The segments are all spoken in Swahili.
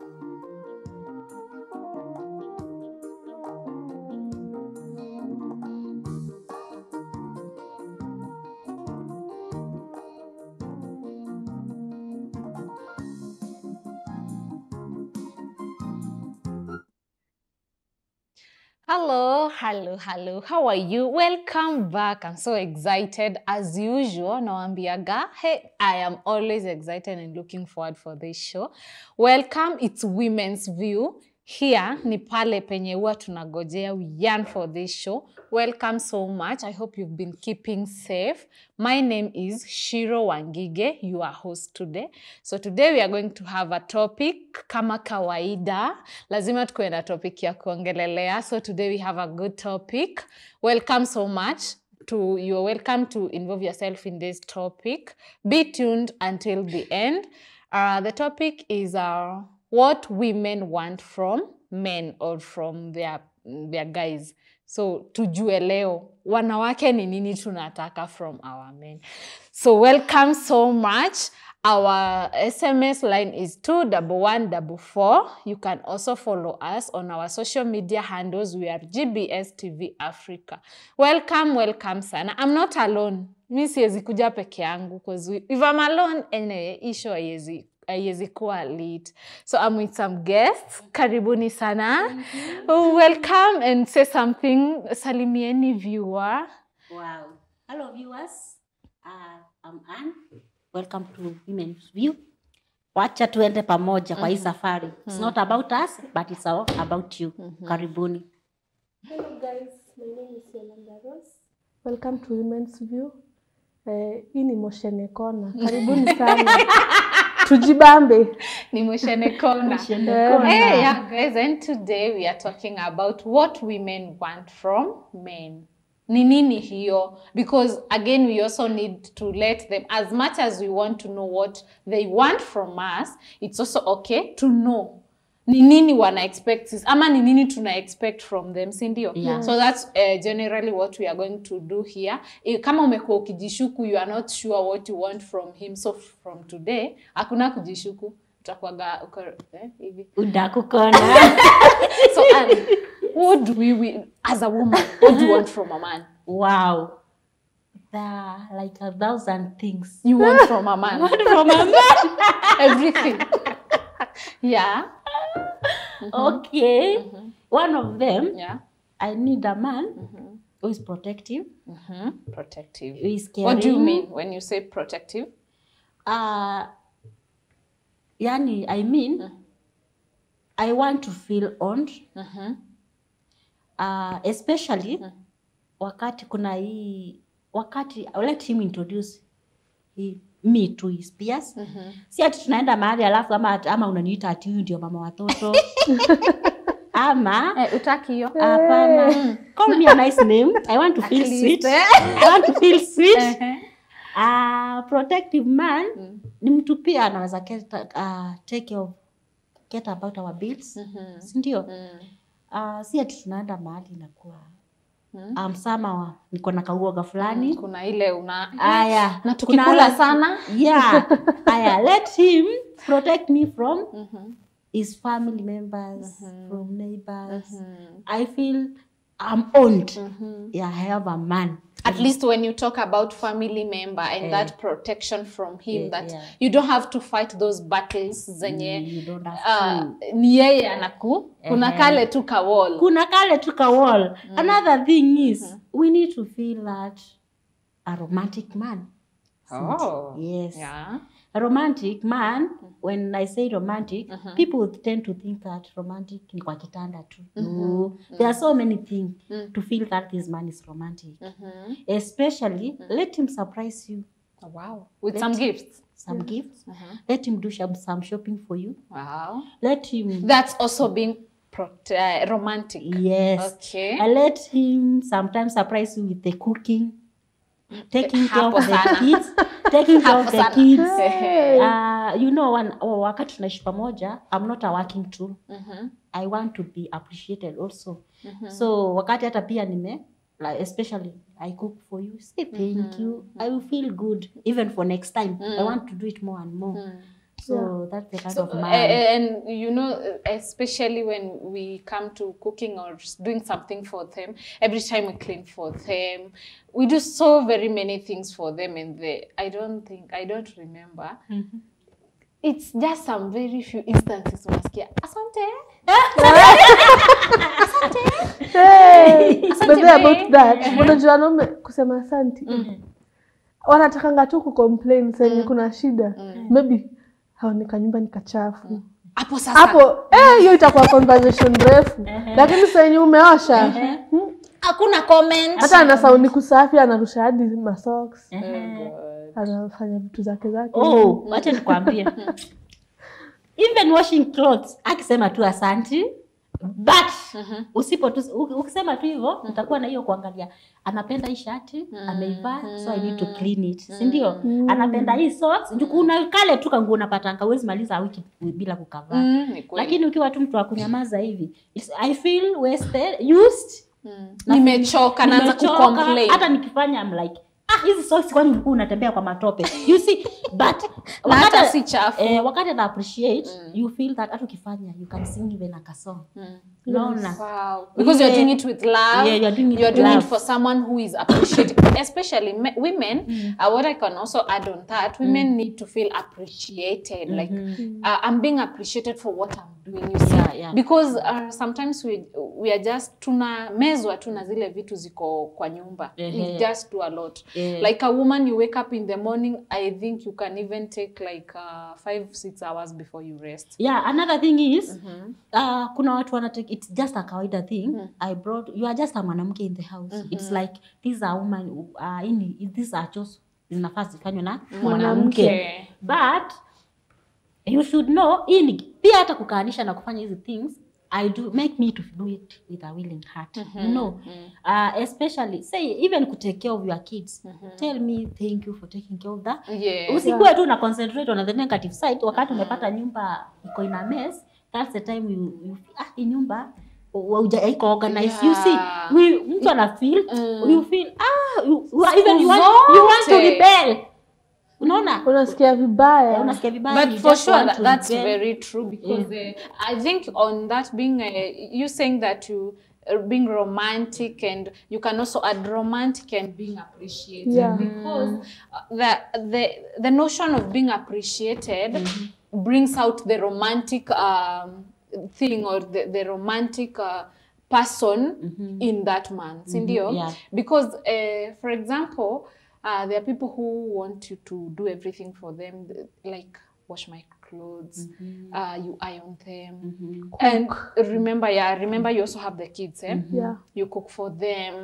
you. Hello, hello, hello. How are you? Welcome back. I'm so excited as usual. Nawambiaga. Hey, I am always excited and looking forward for this show. Welcome. It's Women's View. Here ni pale penye huwa tunagojea. We yearn for this show. Welcome so much. I hope you've been keeping safe. My name is Shiro Wangige, your host today. So today we are going to have a topic kama kawaida. Lazima tukuwe na topic ya kuongelelea. So today we have a good topic. Welcome so much. To, you are welcome to involve yourself in this topic. Be tuned until the end. Uh, the topic is uh, what women want from men or from their, their guys so tujue leo wanawake ni nini tunataka from our men so welcome so much Our SMS line is 21144. You can also follow us on our social media handles. We are GBS TV Africa. Welcome, welcome sana. I'm not alone. Mi siwezi kuja peke yangu because if I'm alone, anyway, isho haiwezi haiwezi kuwa lit. So I'm with some guests. Mm-hmm. Karibuni sana. Mm-hmm. Oh, welcome and say something. Salimieni viewer. Wow. Hello viewers. Uh, I'm Welcome to Women's View. Wacha tuende pamoja kwa hii mm-hmm. safari. Mm -hmm. not about us but it's all about you. Mm -hmm. Karibuni. Hello guys. My name is Yolanda Rose. Welcome to Women's View. Eh, hii ni moshene kona. Karibuni sana. tujibambe nimwishene kona eh, hey, guys and today we are talking about what women want from men ni nini hiyo because again we also need to let them as much as we want to know what they want from us it's also okay to know ni nini wana expect sisi ama ni nini tuna expect from them si ndio yes. so that's uh, generally what we are going to do here e, kama umekuwa ukijishuku you are not sure what you want from him so from today hakuna kujishuku utakwaga eh, hivi eh, udakukona so um, what do we, we as a woman what do you want from a man wow there like a thousand things you want from a man. What from a man? Everything. yeah. Mm-hmm. okay. Mm-hmm. One of them, yeah. I need a man mm-hmm. who is protective. Mm-hmm. Protective. Who is caring. What do you mean when you say protective? Uh, yani, I mean, mm-hmm. I want to feel owned. Mm-hmm. Uh, especially mm-hmm. wakati kuna hii wakati let him introduce hii me twist yes mm -hmm. si ati tunaenda mahali alafu ama, ama unaniita ati huyu ndio mama watoto ama eh, utaki hiyo hapana eh. call me a nice name i want to feel sweet i want to feel sweet uh -huh. Uh, protective man mm. ni mtu pia anaweza get, uh, take of, get about our bills mm -hmm. si ndio mm. uh, si ati tunaenda mahali inakuwa hmm. um, sama niko na kauoga fulani hmm. kuna ile una aya na tukikula sana yeah aya let him protect me from mm -hmm. his family members mm -hmm. from neighbors mm -hmm. i feel i'm owned mm -hmm. yeah i have a man mm at least when you talk about family member and that eh. protection from him eh, that you don't have to fight those battles mm, zenye uh, ni yeye anaku kuna eh. kale tu ka wall kuna kale tu ka wall mm. another thing is mm -hmm. we need to feel that a romantic man oh yes yeah a romantic man mm-hmm. when i say romantic uh mm-hmm. -huh. people tend to think that romantic ni kwa kitanda tu mm -hmm. no. Mm-hmm. there are so many things mm -hmm. to feel that this man is romantic mm -hmm. especially mm -hmm. let him surprise you oh, wow with let some him, gifts some mm gifts uh -huh. let him do some shopping for you wow let him that's also being uh, romantic yes okay i let him sometimes surprise you with the cooking taking care of the kids, taking care of the kids. Uh, you know when oh, wakati tunaishi pamoja I'm not a working tool. Mm -hmm. I want to be appreciated also. Mm -hmm. So wakati hata pia nime like especially I cook for you, say thank mm -hmm. you. I will feel good even for next time. Mm. I want to do it more and more. Mm. So yeah. that's the kind so, of uh, man. And, you know, especially when we come to cooking or doing something for them, every time we clean for them, we do so very many things for them, and they, I don't think I don't remember. Mm -hmm. It's just some very few instances unasikia asante asante asante but about that unajua wanaume kusema asante mm -hmm. wanatakanga tu kucomplain senye mm. kuna shida mm. maybe haoneka nyumba ni kachafu mm. hapo sasa hapo eh, hiyo itakuwa conversation refu lakini sasa senye umeosha hmm? hakuna comment hata ana sauni kusafi anarusha hadi ma masocks oh, oh, anafanya vitu zake zake oh, mm. acha nikwambie even washing clothes akisema tu asanti but mm-hmm. usipo tu, ukisema tu hivyo mm-hmm. utakuwa na hiyo kuangalia anapenda hii shati mm-hmm. ameivaa so i need to clean it mm-hmm. si ndio mm-hmm. anapenda hii socks ndio kuna kale tu kangu unapata anga huwezi maliza wiki bila kukavaa mm-hmm. lakini ukiwa tu mtu wa kunyamaza hivi i feel wasted used mm. hmm nimechoka naanza ku complain hata nikifanya I'm like Ah, hizi socks kwani ulikuwa unatembea kwa matope you see but wakati si chafu eh, wakati ana appreciate mm. you feel that hata ukifanya you can sing even a song mm. Loner. Because you're doing it with love. Yeah, you're doing it. You're doing it for someone who is appreciated. Especially women. Mm. Uh, what I can also add on that, mm. women mm. need to feel appreciated. Mm -hmm. Like mm-hmm. uh, I'm being appreciated for what I'm doing. You see? Yeah, yeah. Because uh, sometimes we we are just tunamezwa tu na zile vitu ziko kwa nyumba. Mm -hmm. just do a lot. Yeah. Like a woman, you wake up in the morning. I think you can even take like uh, five six hours before you rest. Yeah. Another thing is, mm -hmm. uh, kuna watu wanatake it's just a kawaida thing mm. i brought you are just a mwanamke in the house mm -hmm. it's like this a woman uh, in, this are just zinafaa zifanywe na mwanamke but you should know in pia hata kukaanisha na kufanya hizi things I do make me to do it with a willing heart. Mm -hmm. No, mm -hmm. uh, especially say even ku take care of your kids. Mm -hmm. Tell me thank you for taking care of that. Yeah. Usikuwe yeah. tu na concentrate on the negative side wakati mm -hmm. umepata nyumba iko ina mess that's the time you, you ah, in nyumba haujaiko organize yeah. you see we mtu ana feel mm. you feel ah you, you, even you want, you want to rebel unaona unasikia vibaya eh, unasikia vibaya but for sure that, that's rebel. very true because yeah. uh, i think on that being uh, you saying that you being romantic and you can also add romantic and being appreciated yeah. because mm. uh, the the the notion of being appreciated mm -hmm brings out the romantic um, thing or the, the romantic uh, person mm -hmm. in that man sindio mm-hmm. mm -hmm. yeah. because uh, for example uh, there are people who want you to do everything for them like wash my clothes, mm-hmm. uh, you iron them. Mm-hmm. And remember, yeah, remember you also have the kids, eh? Mm-hmm. Yeah. You cook for them.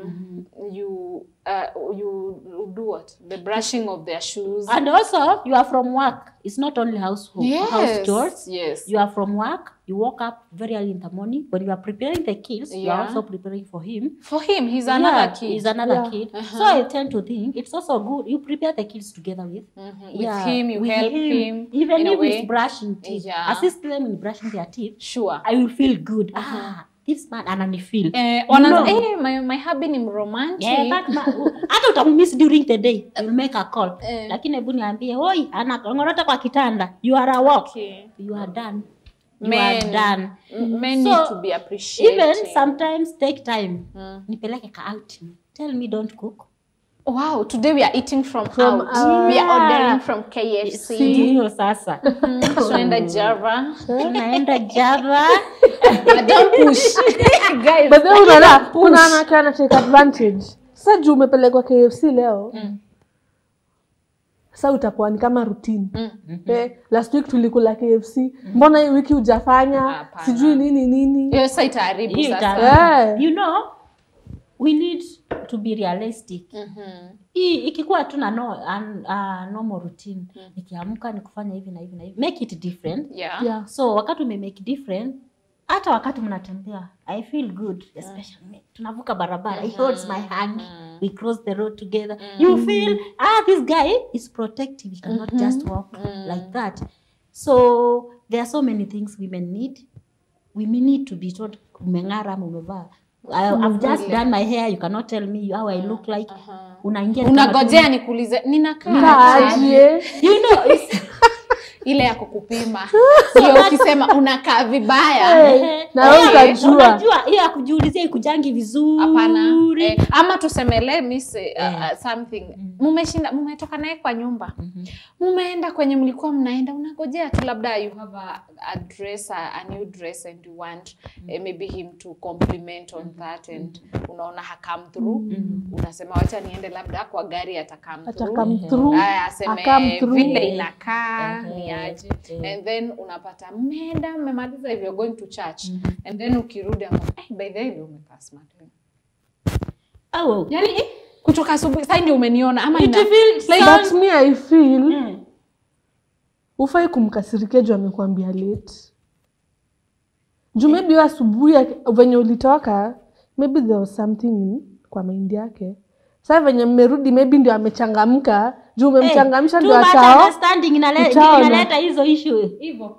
Mm-hmm. You uh, you do what? The brushing of their shoes. And also, you are from work. It's not only household yes. house chores. Yes. You are from work. You woke up very early in the morning. When you are preparing the kids, yeah. you are also preparing for him. For him, he's another yeah, kid. He's another yeah. kid. Uh -huh. So I tend to think it's also good. You prepare the kids together with. Mm -hmm. With yeah, him, you with help him. him even if he's brushing teeth. Yeah. Assist them in brushing their teeth. Sure. I will feel good. uh -huh. Ah, this man ananifeel eh, no. eh, my, my hubby ni romantic yeah, but oh, hata utamumiss during the day you'll make a call eh. lakini hebu niambie hoi anang'orota kwa kitanda you are a walk okay. you are done you are done. Men so, need to be appreciated. Even sometimes take time. Mm. Nipeleke ka out. Tell me don't cook. Wow, today we are eating from, from out. We are ordering from KFC. sasa. Hmm, tunaenda hmm. Java. Tunaenda Java. don't push. Guys, but then take advantage. Sasa juu umepelekwa KFC leo. Mm sa utakuwa ni kama rutini mm, -hmm. eh, mm-hmm. last week tulikula KFC mm -hmm. mbona hii wiki hujafanya Apana. sijui nini nini yes, itaharibu sasa. Eh. You know, we need to be realistic mm -hmm. ikikuwa tu na no, uh, normal routine mm -hmm. nikiamka nikufanya hivi na hivi na hivi make it different yeah. Yeah. so wakati ume make different hata wakati mnatembea I feel good especially yeah. Mm. tunavuka barabara mm -hmm. it holds my hand mm -hmm we cross the road together mm. you feel ah this guy is protective you cannot mm -hmm. just walk mm. like that so there are so many things women need women need to be told umeng'ara umevaa I, I've just yeah. done my hair. You cannot tell me how I look uh-huh. like. Uh -huh. Unaingia unangojea nikuulize ninakaa. You know, it's, ile ya kukupima sio ukisema unakaa vibaya eh, eh, na wewe eh, utajua hiyo ya kujiulizia ikujangi vizuri hapana eh, ama tusemelee miss uh, uh, something mm. mumeshinda mm -hmm. mumetoka naye kwa nyumba mhm. mumeenda mm -hmm. kwenye mlikuwa mnaenda unangojea tu labda you have a, a dress a, a new dress and you want mm -hmm. eh, maybe him to compliment on mm. that mm. and mm -hmm. unaona ha come through mm -hmm. unasema wacha niende labda kwa gari atakam through atakam through aseme vile inakaa ni unafanyaje mm. and then unapata mmeenda mmemaliza if you're going to church mm -hmm. and then ukirudi ama hey, by the way umepass madam oh, well. yani eh, kutoka asubuhi sasa ndio umeniona ama ina, like, that me I feel mm. ufai kumkasirikia juu amekwambia late juu mm. maybe asubuhi venye ulitoka maybe there was something kwa maindi yake sasa venye mmerudi maybe ndio amechangamka juu umemchangamsha ndio achao inaleta hizo issue hivyo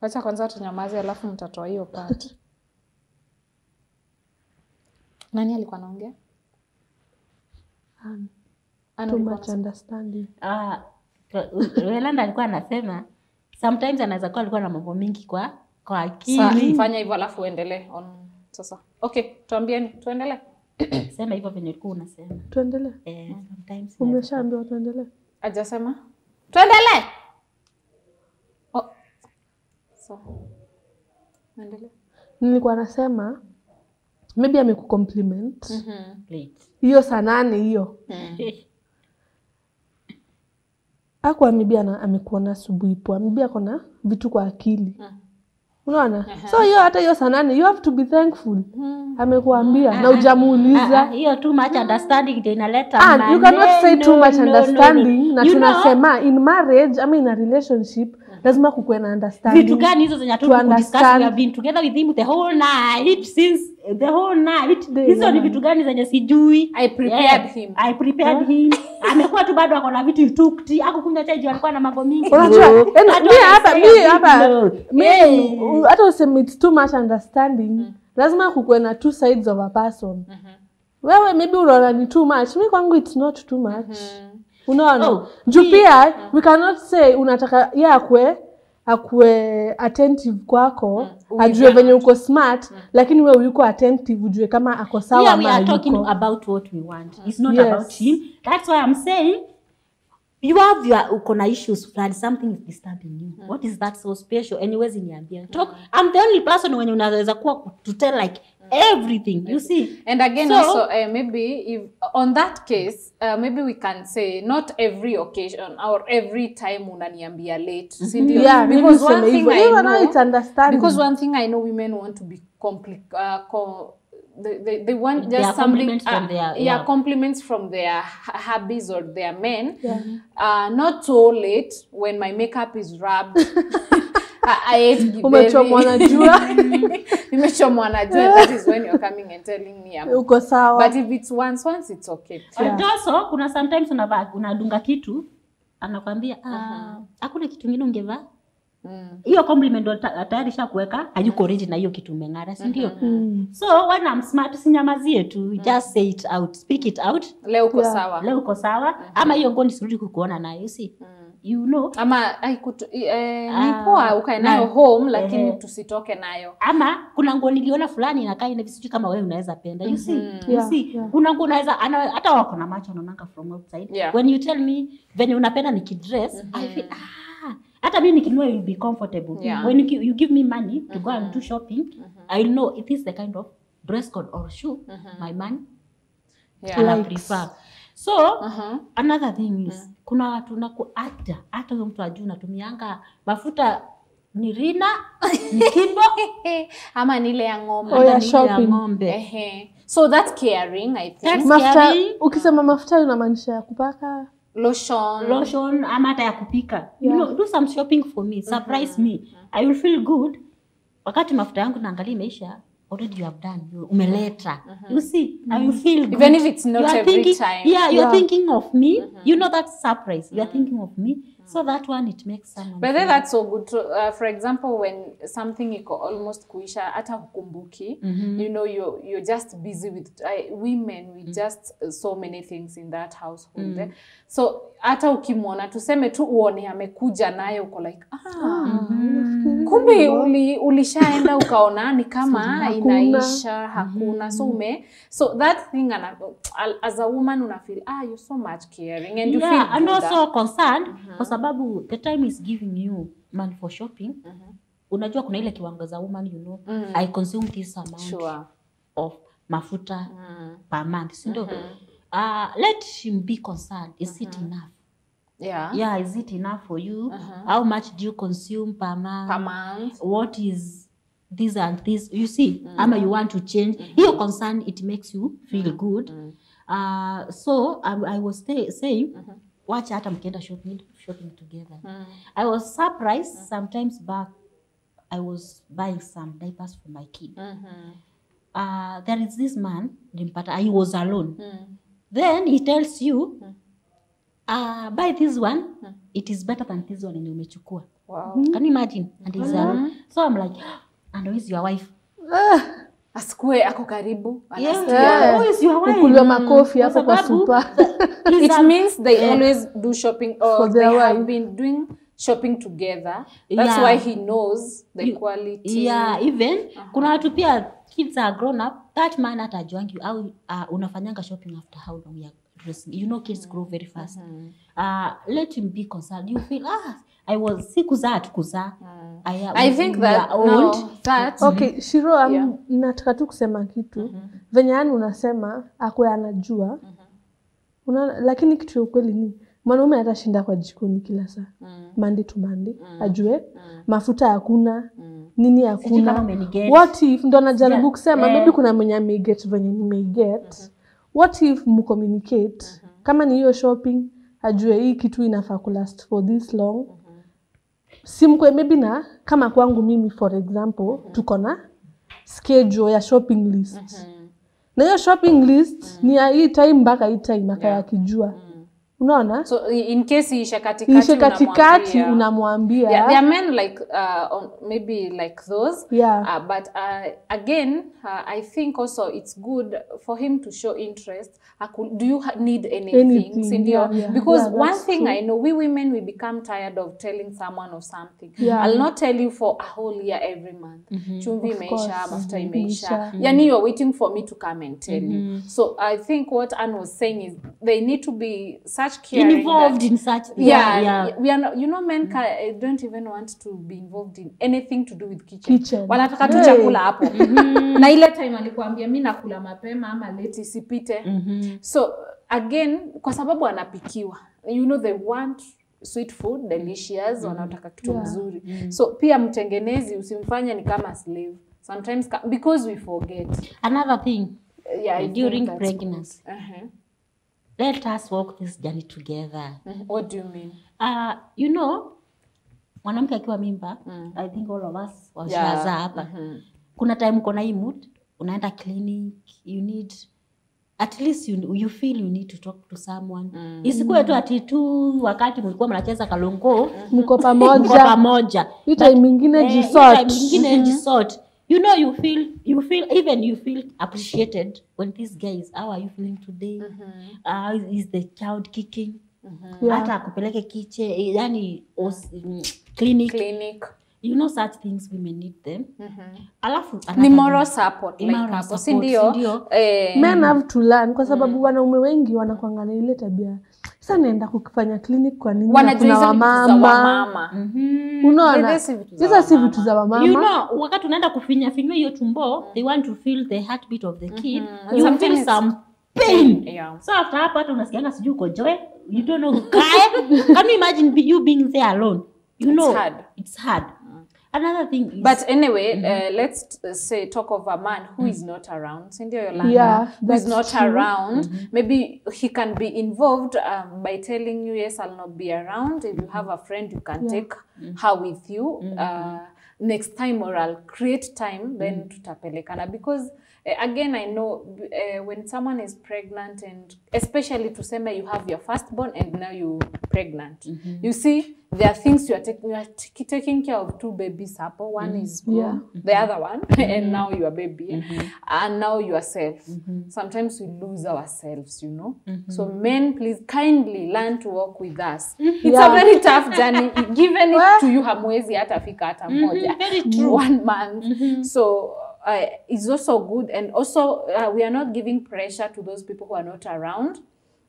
Wacha kwanza tunyamaze, alafu mtatoa hiyo part. Nani alikuwa anaongea? Um, too much understanding. Ah, Rolanda alikuwa anasema sometimes anaweza kuwa alikuwa na mambo mingi kwa kwa akili. Fanya hivyo alafu uendelee on sasa. Okay, tuambieni, tuendelee. Sema hivyo venye ulikuwa unasema. Tuendelee. Eh, sometimes umeshaambiwa tuendelee. Ajasema? Tuendelee. Oh. So. Nilikuwa nasema maybe amekucompliment. Mhm. Mm Late. Hiyo saa nane hiyo. Mm. ako amibia amekuona asubuhi po amibia kona vitu kwa akili mm. Unaona? Uh-huh. So hiyo hata hiyo sanani you have to be thankful. Hmm. Amekuambia hmm. na ujamuuliza. Ah, ah, ah, hiyo too much hmm. understanding ndio inaleta man. you cannot say too much understanding na tunasema in marriage ama in a relationship hmm. lazima kukuwe na understanding. Vitu gani hizo zenye tu discuss na vitu together with him the whole night since the whole night hizo ni vitu gani zenye sijui i prepared yeah. him i prepared huh? him amekuwa tu bado akona vitu tukti akukunywa chai alikuwa na mambo mingi unajua eh, mimi hapa mimi mimi hapa hata useme it's too much understanding mm -hmm. lazima kukuwe na two sides of a person mm -hmm. wewe maybe unaona ni too much mimi kwangu it's not too much mm -hmm. unaona oh, juu pia yeah. Mm-hmm. we cannot say unataka yakwe yeah, akuwe attentive kwako mm. ajue venye uko smart mm. lakini we uyuko attentive ujue kama ako sawa Here we are talking yuko. about what we want it's not yes. about him that's why i'm saying you have your uko na issues fulani something is disturbing you mm. what is that so special anyways niambia talk mm. i'm the only person wenye unaweza kuwa to tell like everything you see and again so, also uh, maybe if on that case uh, maybe we can say not every occasion or every time unaniambia late mhm. sindio yeah, because one thing i know it's understanding because one thing i know women want to be compli- uh, co- they, they, they want just something uh, yeah, yeah compliments from their hobbies or their men yeah. uh, not so late when my makeup is rubbed umechomwa na jua nimechomwa na jua that is when you're coming and telling me I'm... uko sawa but if it's once once it's okay yeah. and also kuna sometimes unadunga kitu anakwambia ah, uh-huh. hakuna uh, kitu ingine ungevaa mm. hiyo mm. compliment tayari kuweka hayuko original hiyo kitu umeng'ara si ndio mm-hmm. mm. so when I'm smart sinyamazie tu mm. just say it out speak it out leo uko yeah. sawa leo uko sawa mm -hmm. ama hiyo ngoni sirudi kukuona nayo si mm you know ama ay, kutu, eh, ah, ni poa ukae nayo home lakini ehe. tusitoke nayo ama kuna nguo niliona fulani inakaa ina visijui kama wewe unaweza penda you see, Mhm. you see yeah. kuna nguo unaweza ana- hata wako na macho wanaonanga from outside Yeah. when you tell me venye unapenda nikidress I mm-hmm. feel ah hata mimi nikinunua will be comfortable Yeah. when you, you give me money to go and do mm-hmm. shopping mm-hmm. I know it is the kind of dress code or shoe my man yeah. I prefer so Mhm. another thing is mm kuna watu nakuakta hata huyo mtu ajuu natumianga mafuta ni rina ni kimbo ama nile ya ng'ombe oh, ya ng'ombe Ehe. so that caring I think. That's mafuta, caring. ukisema mafuta unamaanisha ya kupaka lotion lotion ama hata ya kupika yeah. you know, do some shopping for me mm-hmm. surprise mm -hmm. me mm-hmm. I will feel good wakati mafuta yangu naangalia imeisha already you have done you umeleta mm -hmm. you see mm -hmm. i mm-hmm. feel good. even if it's not you every thinking, time yeah you're yeah. thinking of me mm -hmm. you know that surprise you're mm -hmm. thinking of me mm-hmm. so that one it makes some but then that's so good to, uh, for example when something iko almost kuisha hata hukumbuki mm -hmm. you know you're, you're just busy with uh, women we mm -hmm. just uh, so many things in that household mm -hmm. eh? so hata ukimwona tuseme tu uone amekuja naye uko like ah, mm -hmm. kumbe uli, ulishaenda ukaona ni kama so, inaisha hakuna, mm-hmm. so mhm. ume so that thing ana, as a woman una feel ah you're so much caring and you yeah, feel and also concerned mm -hmm. kwa sababu the time is giving you money for shopping mm -hmm. unajua kuna ile kiwango za woman you know mm -hmm. I consume this amount sure. of mafuta mm -hmm. per month si mm -hmm uh, let him be concerned is uh-huh. it enough yeah. yeah is it enough for you uh-huh. how much do you consume per month, per month? what is this and this you see mm. ama you want to change mm-hmm. your concern it makes you feel mm. good mm. Uh, so I, I was saying mm-hmm. wacha hata mkienda shopping, shopping together mm. I was surprised mm. sometimes back I was buying some diapers for my kid mm-hmm. uh, there is this man nilimpata he was alone mm then he tells you uh, buy this one hmm. it is better than this one yenye umechukua wow. can you imagine and he's, uh, uh-huh. so I'm like ah, and who is your wife uh, asikue ako karibu yeah. yeah. kukuliwa mm. makofi hapo kwa supa it uh, means they yeah. always do shopping or For they wife. have been doing shopping together that's yeah. why he knows the you, quality yeah even uh -huh. kuna watu pia kids are grown up that man atajuangi au uh, unafanyanga shopping after how long ya dressing you know kids grow very mm-hmm. fast mm -hmm. uh, let him be concerned you feel ah I was si kuzaa tu kuzaa mm. I, uh, I think that, No, that mm-hmm. okay, mm -hmm. Shiro um, yeah. nataka tu kusema kitu mm -hmm. venye yani unasema akwe anajua mm -hmm. Una, lakini kitu ya ukweli ni mwanaume atashinda kwa jikoni kila saa mm. mandi tu mandi mm. ajue mm. mafuta hakuna mm. nini hakuna what if ndo anajaribu yeah. kusema yeah. maybe kuna mwenye ameiget venye nimeiget mm-hmm. what if mcommunicate mm-hmm. kama ni hiyo shopping ajue hii kitu inafaa kulast for this long mm-hmm. simkwe maybe na kama kwangu mimi for example mm-hmm. tuko na schedule ya shopping list mm-hmm. na hiyo shopping list mm-hmm. ni ya hii time mpaka hii time akayakijua yeah. mm-hmm unaona so in case ishe katikati ishe katikati unamwambia yeah, there are men like uh, maybe like those yeah. uh, but uh, again uh, i think also it's good for him to show interest Hakun, uh, do you need anything, anything sindio yeah, yeah, because yeah, one thing true. i know we women we become tired of telling someone of something yeah. i'll not tell you for a whole year every month mm -hmm. chumvi imeisha mm-hmm. mafuta imeisha mm -hmm. yani you're waiting for me to come and tell mm -hmm. you mm-hmm. so i think what anne was saying is they need to be much caring involved that, in such things. Yeah, yeah, yeah. We are not, you know men mm. ka, eh, don't even want to be involved in anything to do with kitchen. kitchen. Wanataka tu chakula hapo. Mhm. na ile time alikwambia mimi nakula mapema ama leti sipite. Mm -hmm. So again kwa sababu anapikiwa. You know they want sweet food delicious, mm. wanataka mm. wanaotaka kitu yeah. mzuri. Mm. So pia mtengenezi usimfanye ni kama slave. Sometimes because we forget. Another thing yeah, during pregnancy. Uh -huh let us walk this journey together. What do you mean? Uh, you know, mwanamke akiwa mimba mm. I think all of us washazaa yeah. hapa mm -hmm. kuna time uko na hii mood, unaenda clinic, you need at least you, you feel you need to talk to someone mm. Isikuwe tu ati tu wakati mlikuwa mnacheza kalongo mm-hmm. mko pamoja mko pamoja, hiyo time nyingine eh, jisort, nyingine mm-hmm. jisort you know you feel you feel even you feel appreciated when this guy is how are you feeling today mm-hmm. uh, is the child kicking mm-hmm. yeah. hata akupeleke kiche eh, yani mm, clinic, clinic you know such things women need them mm -hmm. alafu ni moral support like hapo si ndio eh, men have to learn kwa sababu mm. wanaume wengi wanakuanga na ile tabia sasa naenda kufanya clinic kwa nini kuna wamama mm -hmm. unaona sasa si vitu za wamama you know wakati unaenda kufinya finyo hiyo tumbo mm. they want to feel the heartbeat of the mm-hmm. kid mm -hmm. you feel some pain yeah. so after hapo hata unasikia sijui uko joy you don't know kai can you imagine you being there alone you know it's hard. it's hard another thing is, but anyway mm -hmm. uh, let's uh, say talk of a man who mm -hmm. is not around Cindy yeah, who is not true. around mm -hmm. maybe he can be involved um, by telling you yes i'll not be around if you have a friend you can yeah. take mm-hmm. her with you mm-hmm. uh, next time or i'll create time then mm-hmm. to tapelekana. because uh, again i know uh, when someone is pregnant and especially to tuseme you have your firstborn and now you are pregnant mm -hmm. you see there are things you are, taking you are taking care of two babies hapo one mm. is yeah. the mm-hmm. other one mm. and now your baby mm -hmm. and now yourself mm -hmm. sometimes we lose ourselves you know mm -hmm. so men please kindly learn to work with us mm -hmm. it's yeah. a very tough journey given it to you hamwezi hata fika hata moja mm -hmm. one month mm -hmm. so uh, it's also good and also uh, we are not giving pressure to those people who are not around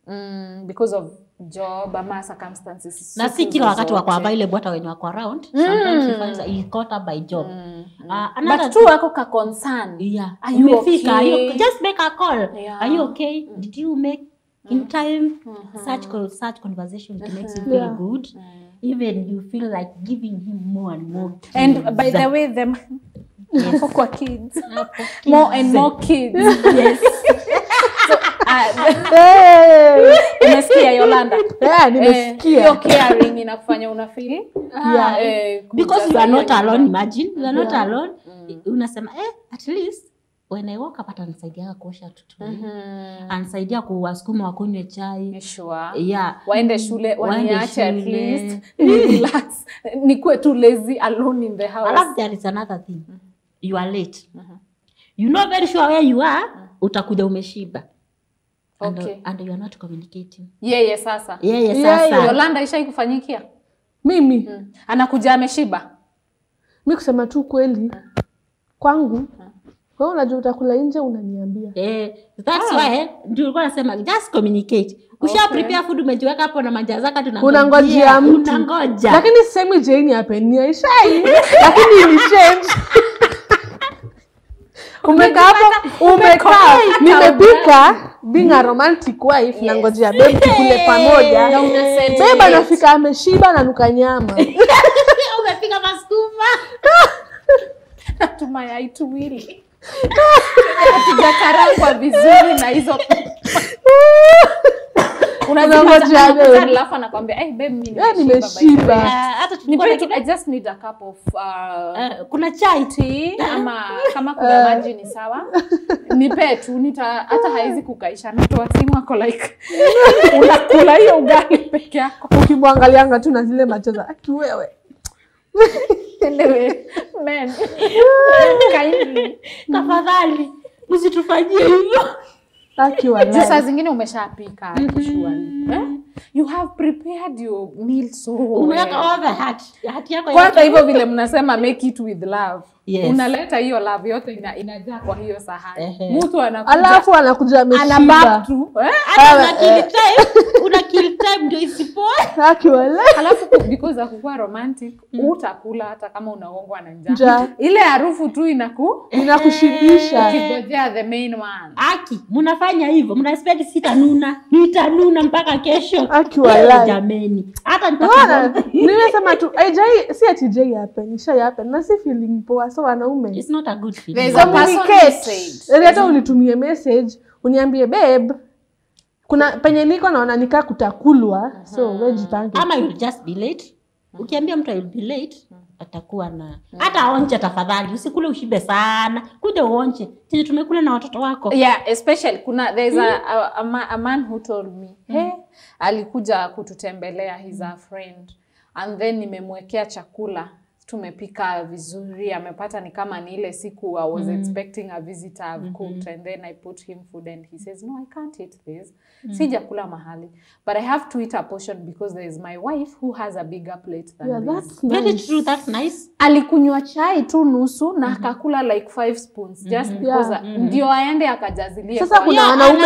mm, because of job ama circumstances na si kila wakati wako hapa ile bwata wenye wako around mm. sometimes you finds he caught up by job mm. mm. uh, another but tu wako ka concern yeah are you umefika okay? are you just make a call yeah. are you okay mm. did you make in mm. time mm-hmm. such such conversation it makes you mm-hmm. feel yeah. good mm. even you feel like giving him more and more kids. and by the way them yes. for kids. Ah, kids more and more kids yes so, uh, umesikia Yolanda? Yeah, eh, nimesikia. Hiyo caring inakufanya una feel. Eh, ah, yeah. Eh, because you are not alone, imagine. You are not alone. Mm. Unasema eh, at least when I woke up at atanisaidia kuosha watoto mm -hmm. anisaidia kuwasukuma wakunywe chai sure. yeah. waende shule waniache at least relax nikuwe tu lazy alone in the house alafu there is another thing mm-hmm. you are late mm -hmm. you know very sure where you are utakuja umeshiba okay. and, you are not communicating. Yeye sasa. Yeye sasa. Yeye, Yolanda ishai kufanyikia? Mimi. Hmm. Anakuja ameshiba. Mimi kusema tu kweli hmm. kwangu ha. Hmm. Wewe unajua utakula nje unaniambia. Eh, that's ah. why eh, ndio ulikuwa nasema just communicate. Usha okay. prepare food umejiweka hapo na manja Unangojea mtu. Unangoja. Lakini sisemi Lakini change. umekaa hapo, umekaa, nimepika being a romantic wife yes. nangojea babe tukule pamoja babe anafika ameshiba na nanuka nyama umepika masukuma natumai aituwili piga karangwa vizuri na hizo Eh, yaani nimeshiba ah, uh, eh, kuna chai ama kama kuna eh. maji ni sawa, nipe tu, nita hata haizi kukaisha. Natoa simu ako like unakula hiyo ugali peke yako, ukimwangalianga tu na zile macho za ati wewe tafadhali msitufanyie hilo. Saa zingine umeshapika mm -hmm you have prepared your meal so umeweka all the heart heart yako kwanza hivyo vile mnasema make it with love Yes. unaleta hiyo love yote ina, inajaa kwa hiyo sahani mtu anakuja alafu anakuja ameshiba eh? eh. una kill time ndio isipoe alafu because akukua romantic mm. utakula hata kama unaongwa na njaa ile harufu tu inaku inakushibisha ukigojea the main one aki mnafanya hivyo mna expect sitanuna nitanuna mpaka kesho jameni hata nimesema ah, tu haijai eh, si atijai happen ishai happen na si feeling poa so wanaume yaani hata unitumie message uniambie beb kuna penye niko naona nikaa kutakulwa so mm-hmm. wejipange ukiambia mtu be late atakuwa na mm. hata onje tafadhali, usikule ushibe sana, kuja uonje tini tumekula na watoto wako. Yeah, especially kuna there's a, mm. a, a, man, a man who told me mm. alikuja kututembelea, he's a friend and then nimemwekea chakula tumepika vizuri amepata ni kama ni ile siku I was mm. expecting a visitor mm -hmm. cooked and then I put him food and he says no I can't eat this mm. sijakula mahali but I have to eat a portion because there is my wife who has a bigger plate than yeah, that's this. Nice. true that's nice alikunywa chai tu nusu na mm -hmm. akakula like five spoons mm-hmm. just mm -hmm. because yeah. ndio mm -hmm. ndio aende akajazilia sasa kuna wanaume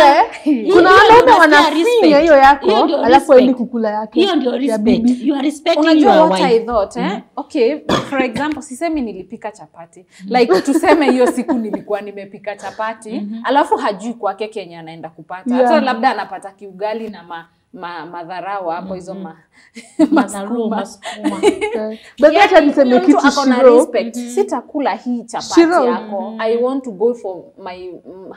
kuna wanaume wanafinya hiyo yako alafu aende kukula yake hiyo ndio respect you are respecting your wife unajua what I thought eh mm -hmm. okay for example sisemi nilipika chapati like tuseme hiyo siku nilikuwa nimepika chapati mm-hmm. alafu hajui kwake kenye anaenda kupata yeah. hata labda anapata kiugali na ma madharau hapo hizo mhm. ma niseme kitu shiro mhm. sitakula hii chapati shiro. yako mm -hmm. i want to go for my mm,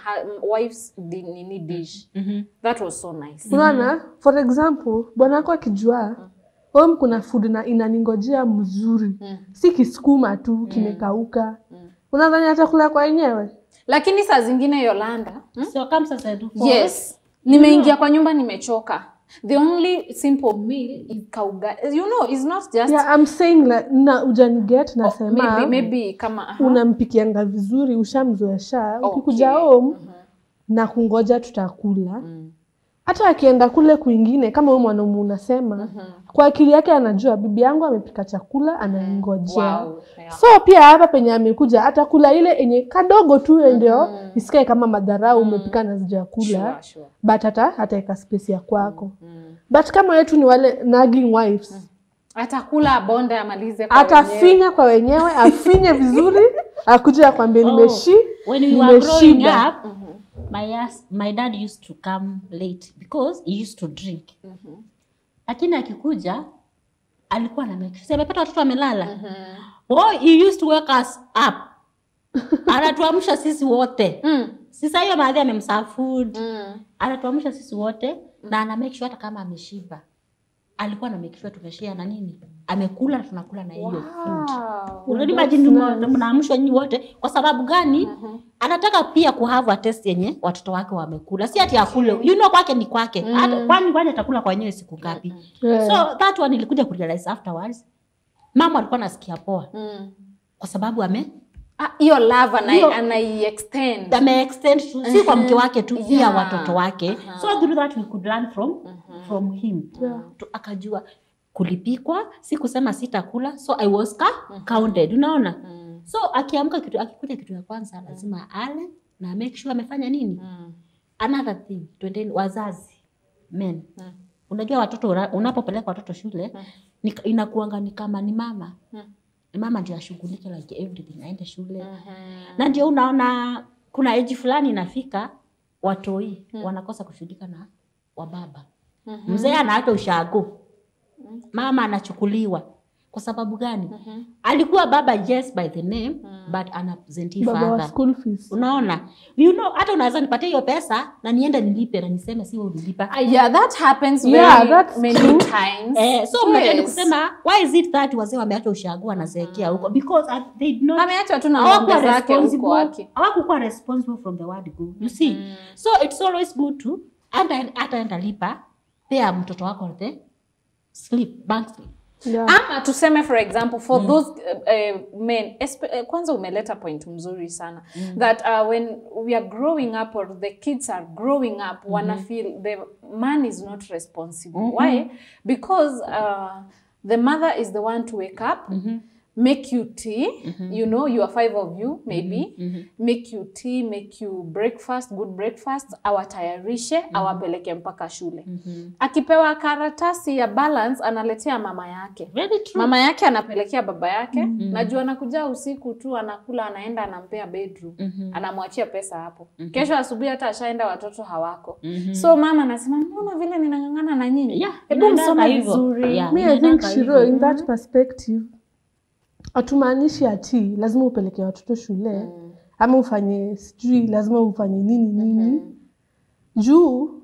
wife's nini dish mm -hmm. that was so nice unaona mm -hmm. for example bwana wako akijua mm -hmm om kuna food na inaningojea mzuri mm. si kisukuma tu mm. kimekauka mm. unadhani atakula kwa wenyewe lakini saa zingine yolanda hmm? so, come yes nimeingia kwa nyumba nimechoka the only simple meal is kauga you know it's not just yeah, I'm saying la, na ujaniget oh, nasema oh, maybe, maybe kama uh -huh. unampikianga vizuri ushamzoesha okay. ukikuja home uh mm-hmm. -huh. na kungoja tutakula mm hata akienda kule kwingine kama huyo mwanaume unasema mm -hmm. kwa akili yake anajua bibi yangu amepika chakula mhm. ananingojea. wow. yeah. so pia hapa penye amekuja atakula ile enye kadogo tu ndio mm -hmm. isikae kama madharau mm -hmm. umepika na zijakula sure, sure. but hata eka spesi ya kwako mm -hmm. but kama wetu ni wale nagging wives mm -hmm. Atakula bonde amalize kwa atafinya wenyewe. Kwa wenyewe afinye vizuri akuja akwambia nimeshi oh my, ass, my dad used to come late because he used to drink mm-hmm. lakini akikuja alikuwa na make watoto wamelala mm-hmm. oh, he used to wake us up anatuamsha sisi wote mm. sisa hiyo maadhi amemsaa food mm. anatuamsha sisi wote mm. na ana make sure hata kama ameshiba alikuwa na make sure tumeshare na nini amekula tunakula na hiyo wow. food. Unajua imagine mnaamshwa nyinyi wote kwa sababu gani? Uh -huh. Anataka pia ku have a test yenye watoto wake wamekula. Si ati akule. You know kwake ni kwake. Mm. Hata kwani kwani atakula kwa wenyewe siku ngapi? Yeah. So that one ilikuja ku realize afterwards. Mama alikuwa anasikia poa. Mm. Kwa sababu ame ah, hiyo ah, love extend. Ame extend si kwa mke mm-hmm. wake tu, pia yeah. watoto wake. Uh -huh. So through that we could learn from uh mm-hmm. -huh from mm. him mm. yeah. to, akajua kulipikwa si kusema sitakula so i was ka, mm. counted unaona mm. so akiamka kitu akikuja kitu ya kwanza lazima ale na make sure amefanya nini mm. another thing twendeni wazazi men mm. unajua watoto unapopeleka watoto shule mm. ni, inakuanga ni kama ni mama mm. mama ndio ashughulike like everything aende shule uh-huh. na ndio unaona kuna eji fulani inafika watoi mm. wanakosa kushughulika na wababa -hmm. mzee anaachwa ushago mm-hmm. mama anachukuliwa kwa sababu gani mm -hmm. alikuwa baba yes by the name mm -hmm. but ana anapresenti father unaona you know hata unaweza nipatie hiyo pesa na niende nilipe na niseme si wewe ulilipa uh, ah, yeah that happens very yeah, that many times eh, so yes. mnataka nikusema why is it that wazee wameacha ushago na zeekea huko mm. because uh, they did not ameacha tu na mambo zake huko wake hawakuwa responsible from the word go you see mm -hmm. so it's always good to hata hata ndalipa pea mtoto wako the sleep, bank sleep. Yeah. ama tuseme for example for mm. those uh, men eh, kwanza umeleta point mzuri sana mm. that uh, when we are growing up or the kids are growing up mm -hmm. feel the man is not responsible mm -hmm. why because uh, the mother is the one to wake up mm -hmm make you tea mm-hmm. you know you are five of you mm-hmm. maybe mm-hmm. make you tea make you breakfast good breakfast awatayarishe mm-hmm. awapeleke mpaka shule mm-hmm. akipewa karatasi ya balance analetea mama yake Very true. mama yake anapelekea baba yake mm-hmm. najua anakuja usiku tu anakula anaenda anampea bedroom mm-hmm. anamwachia pesa hapo mm-hmm. kesho asubuhi hata ashaenda watoto hawako mm-hmm. so mama anasema mbona vile ninang'ang'ana na nyinyi yeah, hebu msoma vizuri yeah, me i think shiro in that mm-hmm. perspective hatumaanishi ati lazima upeleke watoto shule mm. ama ufanye sijui mm. lazima ufanye nini mm-hmm. nini mm -hmm. juu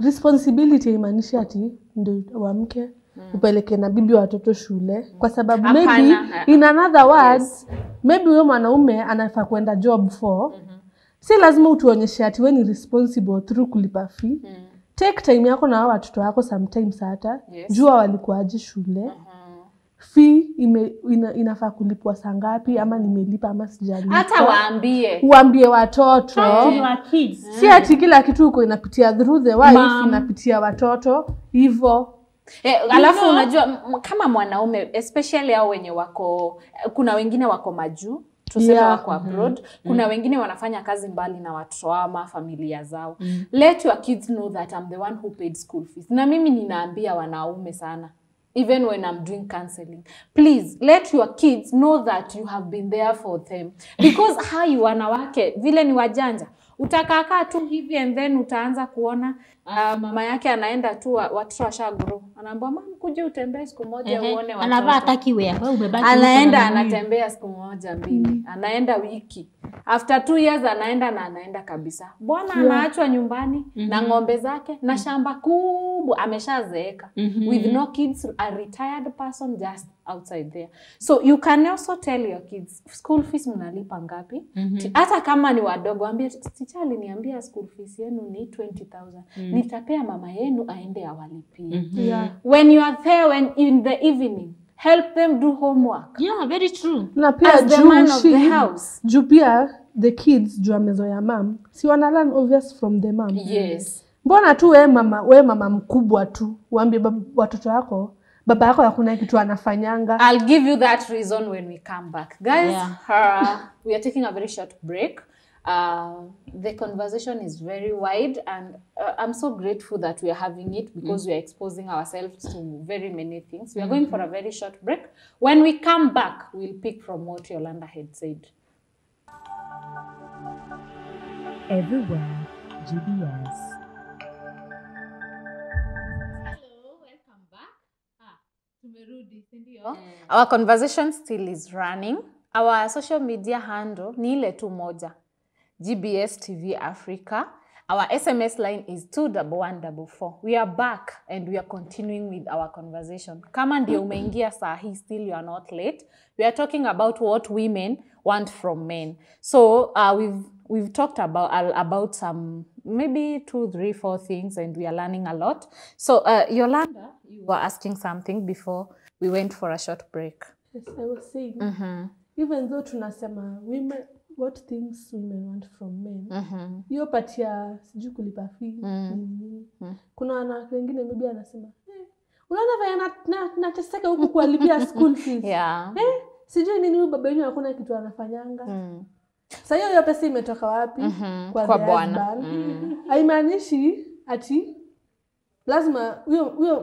responsibility haimaanishi ati ndo wamke mm. upeleke na bibi watoto shule mm. kwa sababu Apana. maybe in another word yes. maybe huyo mwanaume anafaa kuenda job for mm -hmm. si lazima utuonyeshe ati we ni responsible through kulipa fee mm. take time yako na watoto wako sometimes hata yes. jua walikuwaje shule mm -hmm fee ime, ina, inafaa kulipwa saa ngapi, ama nimelipa ama sijalipa. Hata waambie waambie watoto, si ati kila kitu uko inapitia through the wife, inapitia watoto hivyo. Eh, alafu no. Unajua kama mwanaume especially hao wenye wako, kuna wengine wako majuu tuseme yeah. wako mm-hmm. abroad mm -hmm. kuna mm -hmm. wengine wanafanya kazi mbali na watoto wao ama familia zao mm -hmm. let your kids know that I'm the one who paid school fees. Na mimi ninaambia wanaume sana even when I'm doing counseling. Please let your kids know that you have been there for them because hayi wanawake vile ni wajanja utakaakaa tu hivi and then utaanza kuona uh, mama yake anaenda tu watoto washaguru, anaambia mam kuja utembee siku moja Ehe, uone Anavaa anaenda anatembea siku moja mbili, mm. Mm-hmm. anaenda wiki after two years anaenda na anaenda kabisa. Bwana yeah. anaachwa nyumbani mm -hmm. na ng'ombe zake na mm-hmm. shamba kubwa, ameshazeeka mm -hmm. with no kids, a retired person just outside there. So you can also tell your kids school fees mnalipa ngapi? Mm Hata -hmm. kama ni wadogo, ambia teacher aliniambia school fees yenu ni 20,000. Mm -hmm. Nitapea mama yenu aende awalipie. Mm -hmm. yeah. When you are there when in the evening help them do homework. Yeah, very true. Na pia As the man of the house. jupia the kids juu amezoea mam. Si wana learn obvious from the mam. Yes. Mbona tu we mama, we mama mkubwa tu waambie watoto wako baba yako hakuna kitu anafanyanga. I'll give you that reason when we come back. Guys, yeah. her, uh, we are taking a very short break. Uh, the conversation is very wide and uh, I'm so grateful that we are having it because mm. we are exposing ourselves to very many things. We are mm. going for a very short break. When we come back, we'll pick from what Yolanda had said. Everywhere GBS. Eh. our conversation still is running our social media handle ni ile tu moja gbs tv africa Our SMS line is 21144. We are back and we are continuing with our conversation. Kama ndio umeingia hii, still you are not late. We are talking about what women want from men. So uh, we've we've talked about uh, about some maybe two, three, four things, and we are learning a lot. So uh, Yolanda, you were asking something before we went for a short break. Yes, I was saying mm -hmm. even though tunasema women what things women want from men mm-hmm. hiyo mm -hmm. pati ya sijui kulipa fee mm -hmm. kuna wanawake wengine maybe anasema eh, unaona vaya nateseka huku kuwalipia school fees yeah. eh, sijui nini huyu baba yenu hakuna kitu anafanyanga mm. sa hiyo hiyo pesa imetoka wapi mm -hmm. kwa, kwa bwana mm. haimaanishi ati lazima huyo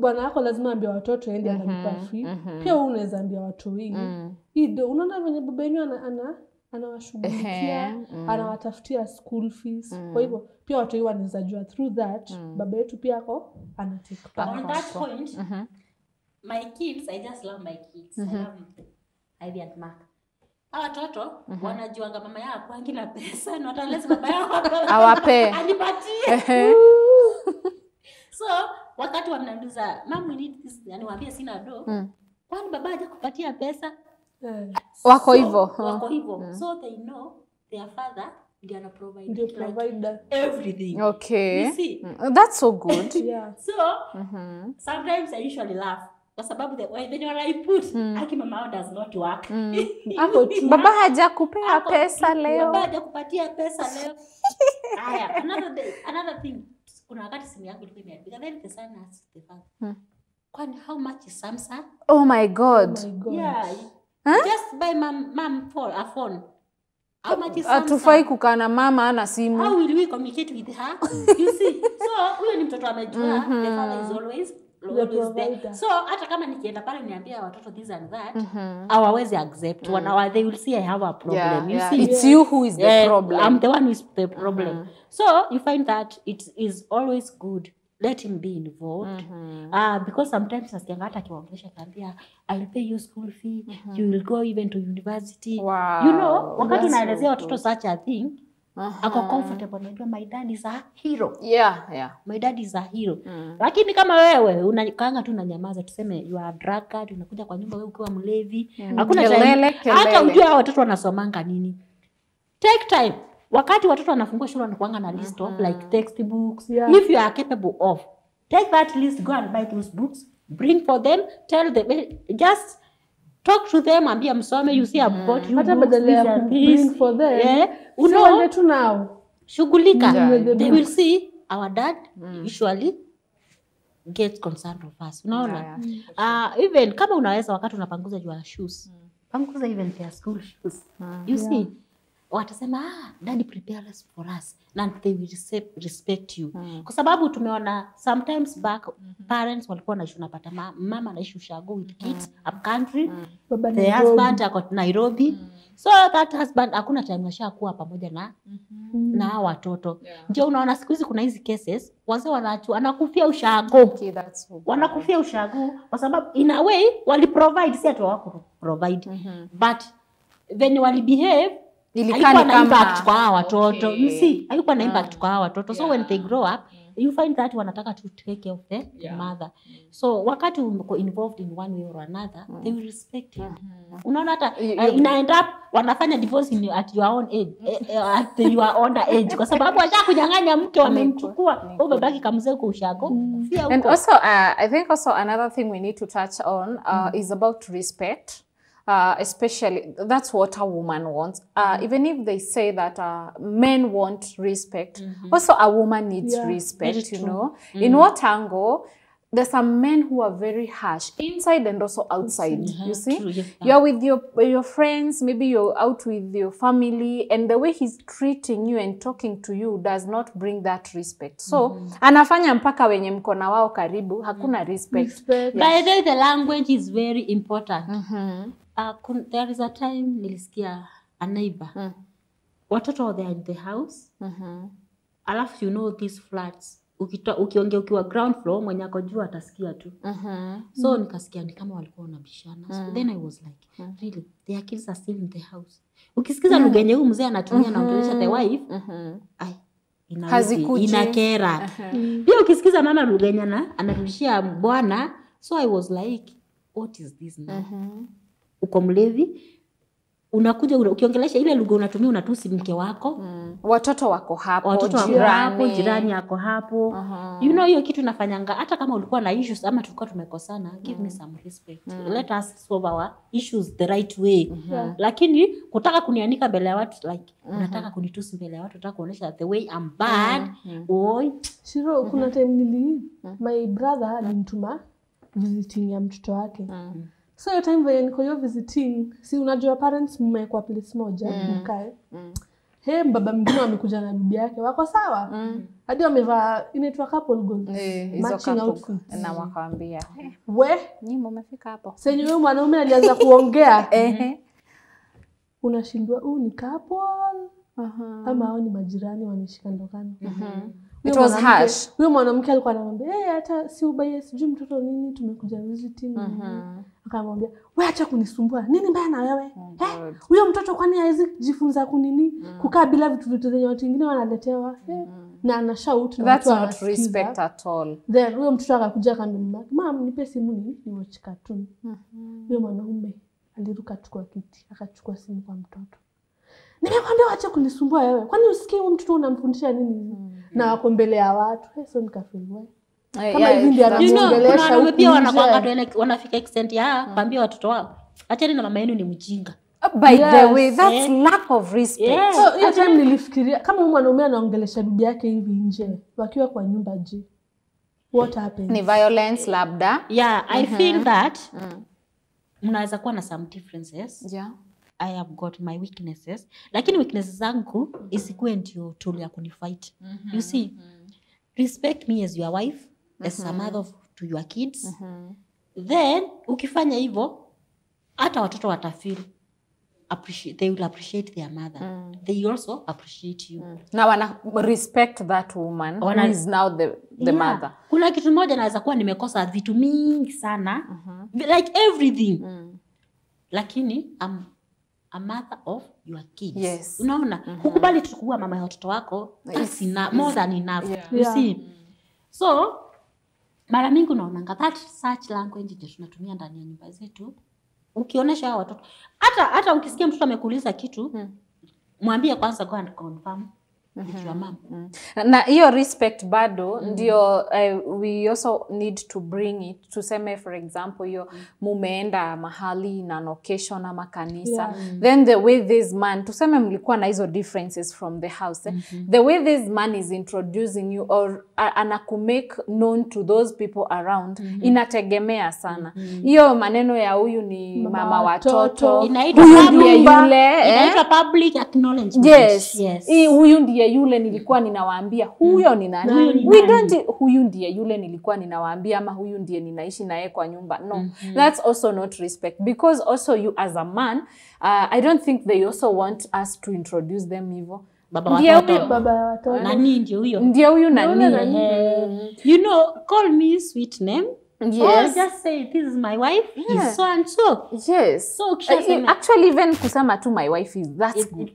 bwana yako lazima ambia watoto endi mm-hmm, analipa mm-hmm. pia huu unaweza ambia watu wengi mm. ido unaona venye baba yenyu ana, ana anawashughulikia mm. anawatafutia school fees mm. kwa hivyo pia watu wanawezajua wanaweza jua through that mm. baba yetu pia ako ana mm -hmm. wanajuanga mama yao na pesa baba yao So wakati wananiuliza mom, we need this, niwaambie sina do mm. kwani baba aja kupatia pesa mm. wako hivyo wako hmm. hivyo mm. so they know their father they are providing they provide like everything okay you see hmm. that's so good yeah. so mm -hmm. sometimes I usually laugh kwa sababu the way when I put mm. aki mama does not work mm. Ako, baba hajakupea pesa leo baba kupatia pesa leo haya another day another thing kuna wakati simu yangu ilikuwa imeharibika, the the father hmm. kwani how much is Samsung? Oh my god. Oh my god. Yeah. Huh? Just mom, mom a phone. How much is Samsung? Atufai kukaa na mama ana simu. How will we communicate with her? you see. So huyo ni mtoto amejua mm -hmm. the father is mhm. always So hata kama nikienda pale niambia watoto this and that, mm -hmm. hawawezi accept. Mm. Wana, they will see I have a problem. Yeah, you yeah. see, it's you who is the eh, problem. I'm the one who is the problem. Mm -hmm. So you find that it is always good let him be involved mm -hmm. uh, because sometimes nasikianga hata akiwaongelesha kaambia I'll pay you school fee mm -hmm. you will go even to university wow. you know wakati unaelezea watoto such a thing Aha. Ako comfortable najua my dad is a hero. Yeah, yeah. My dad is a hero. Mm. Lakini kama wewe unakaanga tu na nyamaza tuseme you are drug addict unakuja kwa nyumba wewe ukiwa mlevi. Mm. Hakuna hata ujue hao watoto wanasomanga nini. Take time. Wakati watoto wanafungua shule wanakuanga na list of mm-hmm. like textbooks. Yeah. If you are capable of take that list go and buy those books bring for them tell them just talk to them ambia msome you see I've mm-hmm. bought you hata badala ya bring for them. Yeah unaende tu nao shughulika they will see our dad mm. usually get concerned of us unaona yeah, yeah. Uh, even kama unaweza wakati unapanguza jua shoes mm. panguza even their school shoes mm. you yeah. see watasema ah, dad prepare us for us and they will respect you mm. kwa sababu tumeona sometimes back mm -hmm. parents walikuwa naishi unapata ma, mama anaishi ushago with mm-hmm. kids mm. up country mm. the husband ako Nairobi mm. so that husband hakuna time kuwa pamoja na mm -hmm. na watoto yeah. ndio unaona siku hizi kuna hizi cases wazee wanachu anakufia ushago okay, wanakufia ushago kwa sababu in a way wali provide si atu wako provide mm -hmm. but venye wali behave ilikuwa na impact kwa hawa watoto okay. msi alikuwa na impact kwa hawa watoto so yeah. when they grow up mm. you find that wanataka to take care of the yeah. mother mm. so wakati uko involved in one way or another mm. they will respect him mm-hmm. unaona hata uh, eh, ina end up wanafanya divorce in, at your own age uh, at your own age kwa sababu washa kunyang'anya mke wamemchukua wewe umebaki kamzee kwa ushako mm. kufia huko and also uh, i think also another thing we need to touch on uh, mm. is about respect uh, especially that's what a woman wants uh, mm-hmm. even if they say that uh, men want respect mm -hmm. also a woman needs yeah, respect you know mm -hmm. in what angle? there's some men who are very harsh inside and also outside mm -hmm. you see True, yeah. you're with your your friends maybe you're out with your family and the way he's treating you and talking to you does not bring that respect so mm -hmm. anafanya mpaka wenye mkona wao karibu hakuna mm-hmm. respect, respect. Yes. by the way the language is very important mm -hmm. Uh, there is a time nilisikia a neighbor mm. watoto they there in the house mm -hmm. alafu you know these flats ukitoa ukiongea ukiwa ground floor mwenye ako juu atasikia tu Mm -hmm. so mm -hmm. nikasikia ni kama walikuwa wanabishana so uh hmm. -huh. then i was like mm -hmm. really their kids are still in the house ukisikiza mm. lugha yenye huyu mzee anatumia -hmm. na naongelesha the wife uh mm-hmm. -huh. Mm-hmm. ai inakera ina uh -huh. Mm-hmm. pia ukisikiza mama lugha yenye anarudishia bwana so i was like what is this now? Mm -hmm uko mlevi unakuja ukiongelesha ile lugha unatumia unatusi mke wako mm. watoto wako hapo watoto wako hapo jirani yako hapo uh-huh. you know hiyo kitu inafanyanga hata kama ulikuwa na issues ama tulikuwa tumekosana mm. give me mm. some respect mm. let us solve our issues the right way mm-hmm. lakini kutaka kunianika mbele ya watu like mm-hmm. unataka kunitusi mbele ya watu unataka kuonesha the way I'm bad mm-hmm. oi shiro mm-hmm. kuna time nili mm-hmm. my brother alinituma visiting ya mtoto wake mm-hmm so hiyo time venye niko hiyo visiting si unajua parents mmekwa place moja mm. mkae mm. he baba mwingine wamekuja na bibi yake wako sawa mm. hadi wamevaa inaitwa couple goals eh, matching outfits na wakawambia we nyimbo umefika hapo senye huyo mwanaume alianza kuongea eh unashindwa huu ni couple uh-huh. ama hao ni majirani wanaishi kando uh-huh. It was harsh. Huyo mwanamke alikuwa anamwambia hey, hata si ubaye sijui mtoto nini tumekuja visiting. Uh-huh. Nikamwambia we, acha kunisumbua, nini mbaya na wewe oh eh? huyo? Hey, mtoto kwani hawezi jifunza kunini mm. kukaa bila vitu vitu zenye watu wengine wanaletewa eh? mm -hmm. na ana shout na watu respect Then huyo mtoto akakuja akaniambia, mam, nipe simu ni ni watch cartoon. Huyo mm -hmm. mwanaume aliruka tu kwa kiti akachukua simu kwa mtoto. Nimekwambia wacha kunisumbua wewe, kwani usikii huyo mtoto unamfundisha nini? mm -hmm. na wako mbele ya watu. Hey, eh, so nikafeel Eh, wanafika extent ya ah. kwambia watoto wao achani na mama yenu ni mjinga oh, by yes. the way that's yeah. lack of respect yeah. Oh, so time nilifikiria kama mwanaume anaongelesha bibi yake hivi nje wakiwa kwa nyumba je what ni violence labda yeah mm -hmm. feel that mm. mnaweza kuwa na some differences yeah I have got my weaknesses lakini weaknesses zangu mm-hmm. isikuwe ndio tool ya kunifight mm -hmm. you see mm -hmm. respect me as your wife mm-hmm. as a mother to your kids mm-hmm. then ukifanya hivyo hata watoto watafil appreciate, they will appreciate their mother mm. they also appreciate you mm. na wana respect that woman wana, who is now the, the yeah. mother kuna kitu moja naweza kuwa nimekosa vitu mingi sana mm-hmm. like everything mm. lakini I'm, a mother of your kids yes. unaona mm-hmm. hukubali tukua mama ya watoto wako yes. enough, more than enough yeah. you see so mara mingi unaonanga that search language ndio tunatumia ndani ya nyumba zetu ukionyesha hao watoto hata hata ukisikia mtoto amekuuliza kitu hmm. mwambie kwanza go and confirm Mm -hmm. Na hiyo respect bado mm -hmm. ndio uh, we also need to bring it. Tuseme for example hiyo mm-hmm. mumeenda mahali na location ama kanisa yeah. Mm-hmm. Then the way this man tuseme mlikuwa na hizo differences from the house eh? mm -hmm. The way this man is introducing you or uh, anakumake known to those people around mm -hmm. Inategemea sana hiyo mm -hmm. maneno ya huyu ni mama, mama watoto, huyu ndiye yule, eh? inaitwa public acknowledgement. Yes, yes. huyu ndiye ndiye yule nilikuwa mm. ninawaambia, huyo mm. ni nani? We don't, huyu ndiye yule nilikuwa ninawaambia, ama huyu ndiye ninaishi naye kwa nyumba. No, mm -hmm. that's also not respect because also you as a man uh, I don't think they also want us to introduce them hivyo baba watoto baba watoto nani huyo nani eh. you know call me sweet name Yes. Oh, just say this is my wife yeah. so and so. Yes. So uh, actually even kusema tu my wife is that's it, good. It,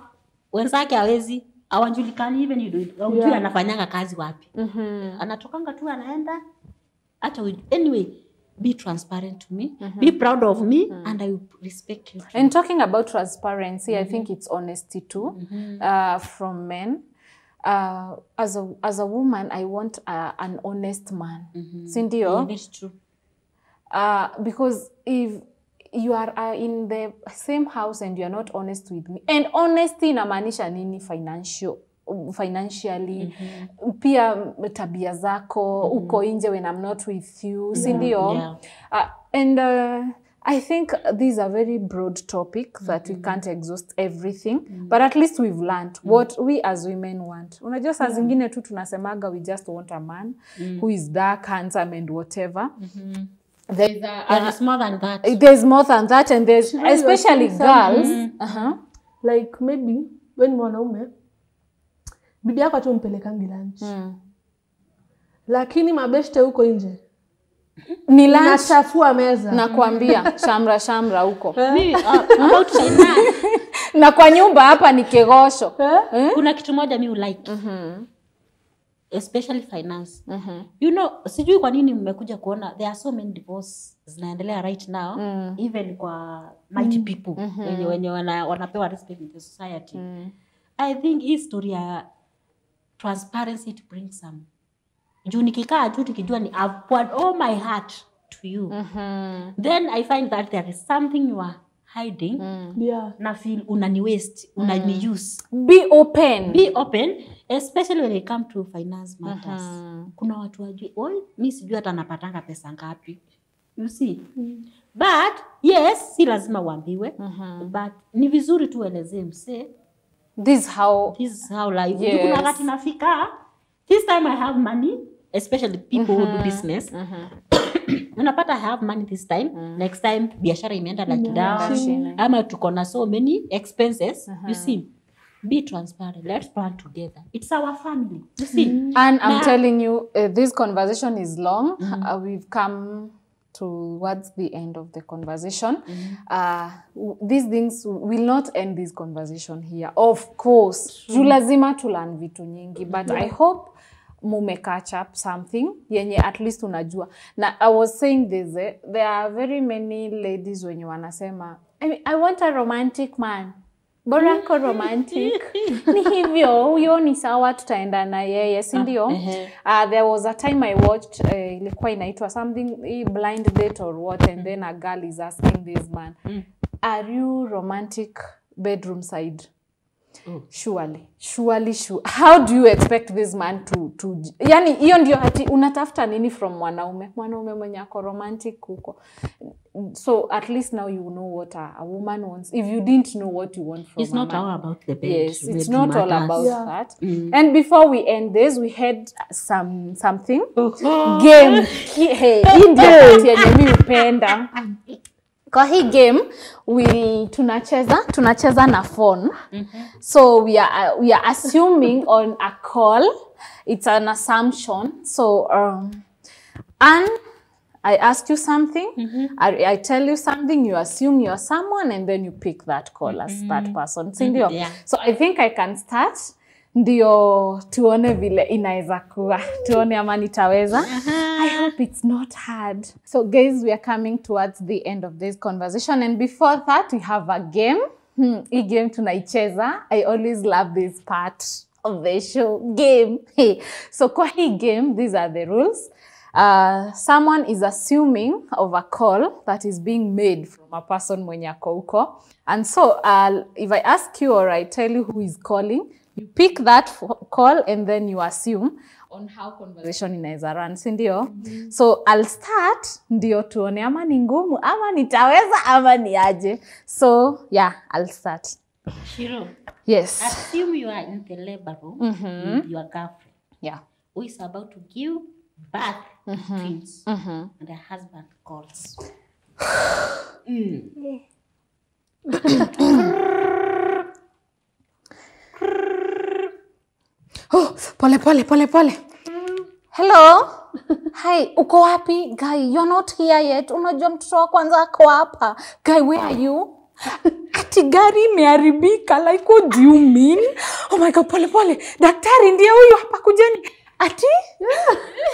wenzake hawezi hawajulikani even hujui yeah. anafanyanga kazi wapi mm-hmm. anatokanga tu anaenda hata anyway be transparent to me mm-hmm. be proud of me mm-hmm. and i respect you too. and talking about transparency mm-hmm. i think it's honesty too mm-hmm. uh, from men uh, as, a, as a woman i want uh, an honest man mm-hmm. sindio yeah, that's true. Uh, because if you are uh, in the same house and you are not honest with me and honesty inamaanisha nini financial financially mm -hmm. pia tabia zako mm -hmm. uko nje when I'm not with you yeah. ndio yeah. yeah. uh, and uh, I think is a very broad topic that mm -hmm. we mm-hmm. can't exhaust everything mm -hmm. but at least we've learned mm -hmm. what we as women want. Unajua saa zingine tu tunasemaga we just want a man mm -hmm. who is dark handsome and whatever mm -hmm there's, a, uh, there's more than that. There's more than that, and there's Shina especially girls mm. uh -huh. like maybe when mwanaume bibi yako tu mpelekangi lunch mm. lakini mabeshte huko nje ni nachafua meza kuambia shamra shamra huko eh? uh, na kwa nyumba hapa ni kegosho eh? Eh? kuna kitu moja mi ulike mm -hmm especially finance mm -hmm. you know sijui kwa nini mmekuja kuona there are so many divorces zinaendelea right now mm. even kwa mighty mm. people mm -hmm. wenye, wenye wana, wanapewa respect in the society mm. i think hii story ya transparency it brings some juu nikikaa tu nikijua ni I've poured all my heart to you mm -hmm. then i find that there is something you are hiding mm. yeah. na feel unani waste unani mm. use be open be open especially when it come to finance matters uh-huh. kuna watu wajui oi mi sijui hata napatanga pesa ngapi you see mm. but yes si lazima uambiwe uh-huh. but ni vizuri tu tuelezee msee this is how this is how life yes. kuna wakati nafika this time i have money especially people uh-huh. who do uh-huh. business uh-huh. unapata I have money this time mm. next time biashara imeenda la kidao ama tuko na so many expenses uh-huh. you see be transparent let's plan together it's our family you see mm. hmm and i'm now, telling you uh, this conversation is long mm. hmm uh, we've come towards the end of the conversation mm. hmm uh, these things will not end this conversation here of course mm. tulazima tulan vitu nyingi but yeah. Mm-hmm. i hope mume catch up something yenye at least unajua na i was saying this eh, there are very many ladies wenye wanasema I, mean, i want a romantic man bora mm. ako romantic ni hivyo huyo ni sawa tutaenda na yeye si ah, ndio uh, uh, there was a time i watched uh, ilikuwa inaitwa something blind date or what and mm. then a girl is asking this man mm. are you romantic bedroom side mm. surely surely sure. how do you expect this man to, to yani hiyo ndio hati unatafuta nini from mwanaume mwanaume mwenye ako romantic huko so at least now you know what a, a woman wants if you didn't know what you want from it's not man. all about the bed yes it's not matters. all about yeah. that mm. and before we end this we had some something uh oh. -huh. game hii ndio yenye mi upenda kwa hii game we tunacheza tunacheza na phone mm -hmm. so we are, we are assuming on a call it's an assumption so um, and I ask you something, mm -hmm. I, I tell you something, you assume you're someone, and then you pick that call as mm -hmm. that mm-hmm. person. Sindio? Mm-hmm. Yeah. So I think I can start ndio tuone vile inaweza kuwa, tuone ama nitaweza. Uh -huh. I hope it's not hard. So guys, we are coming towards the end of this conversation and before that we have a game. Hmm, game tunaicheza. I always love this part of the show game. Hey. So kwa hii game, these are the rules. Uh, someone is assuming of a call that is being made from a person mwenye ako huko. And so uh, if I ask you or I tell you who is calling, you pick that call and then you assume on how conversation inaweza run, sindio mm -hmm. So I'll start ndio tuone ama ni ngumu ama nitaweza ama ni aje. So yeah, I'll start. Shiro. Yes. Assume you are in the labor room mm -hmm. with your girlfriend. Yeah. Who is about to give birth mm -hmm. twins. Mm -hmm. And her husband calls. mm. Pole pole pole pole. Hello. Hi, uko wapi? Guy, you're not here yet. Unajua mtoto wa kwanza ako hapa. Guy, where are you? Ati gari imeharibika. Like what do you mean? Oh my god, pole pole. Daktari ndiye huyu hapa kujeni. Ati?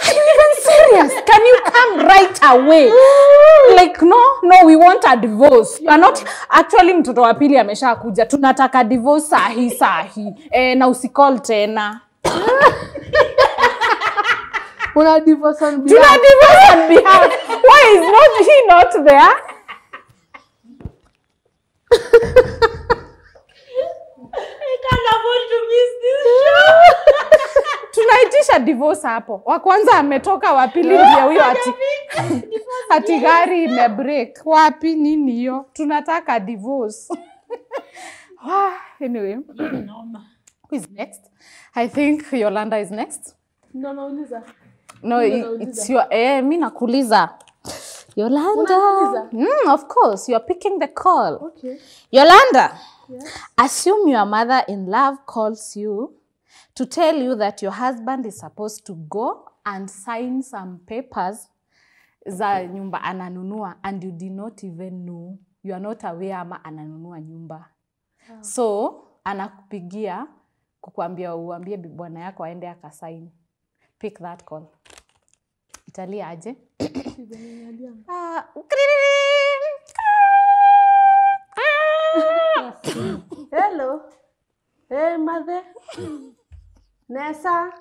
Are you even serious? Can you come right away? Like no, no, we want a divorce. You are Not actually mtoto wa pili ameshakuja. Tunataka divorce sahi sahi. Eh, na usikol tena. Una divorce on behalf. Una divorce on behalf. Why is not he not there? I can't afford to miss this show. Tunaitisha divorce hapo. Wa kwanza ametoka, wa pili ndio huyo ati ati gari imebreak. Wapi nini hiyo? Tunataka divorce. Ah, anyway. Who is next? I think Yolanda is next. No, nauliza. No, no it's your eh, mi nakuuliza. Yolanda. Mm, of course, you are picking the call. Okay. Yolanda. Yes. Assume your mother in love calls you to tell you that your husband is supposed to go and sign some papers za nyumba ananunua and you did not even know you are not aware ama ananunua nyumba. Oh. So anakupigia kukuambia uambie bwana yako aende akasaini. Pick that call. Italia aje? helo ah, Hello. nesa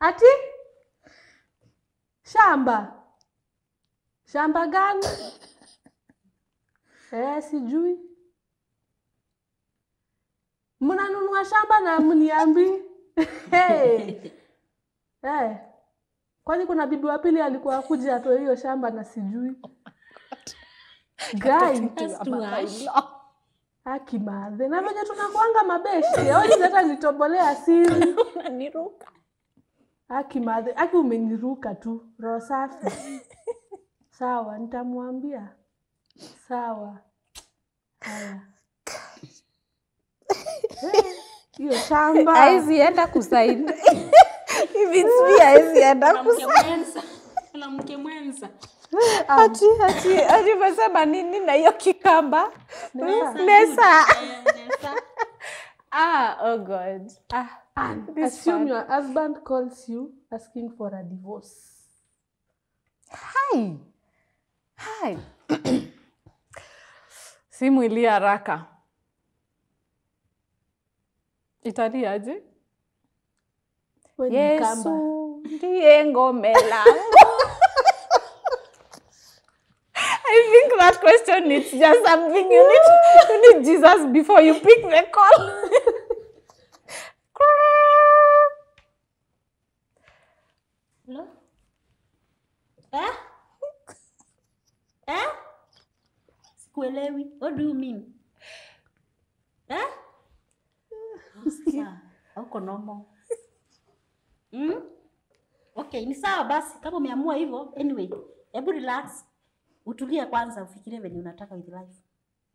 Ati? Shamba. Shamba gani? Eh, sijui mnanunua shamba na mniambi hey. hey. kwani kuna bibi wa pili alikuwa akuja atoe hiyo shamba na sijui akimadhe ah, na venye tunakuanga mabeshi hata nitobolea siri akimadhe ah, aki umeniruka tu roho safi sawa nitamwambia sawa haya hiyo shamba haizi nini na hiyo kikamba nesa eh, ah oh god ah assume your husband calls you asking for a divorce hi hi simu ili haraka italiaje yesu ndiye ngome langu I think that question needs just something. You need, you need Jesus before you pick the call. Hello? Eh? Eh? What do you mean? uko nomo mm? Okay, ni sawa basi, kama umeamua hivyo. Anyway, hebu relax, utulie kwanza, ufikirie venye unataka with life.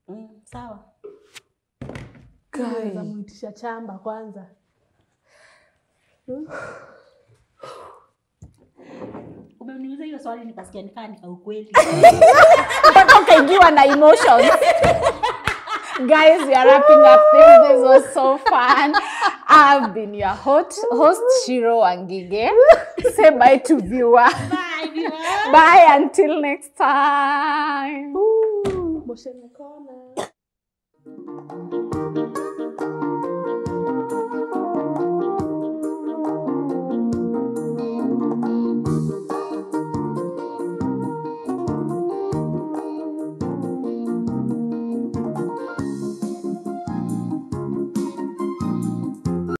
Mm, sawa. Naweza muitisha chamba kwanza. Hmm? Umeniuliza hiyo swali nikasikia nikaa nika ukweli. Mpaka ukaingiwa na emotions. Guys, we are wrapping up This was so fun. I've been your hot host, Shiro Wangige. Say bye to viewer. Bye, viewer. bye until next time. Ooh,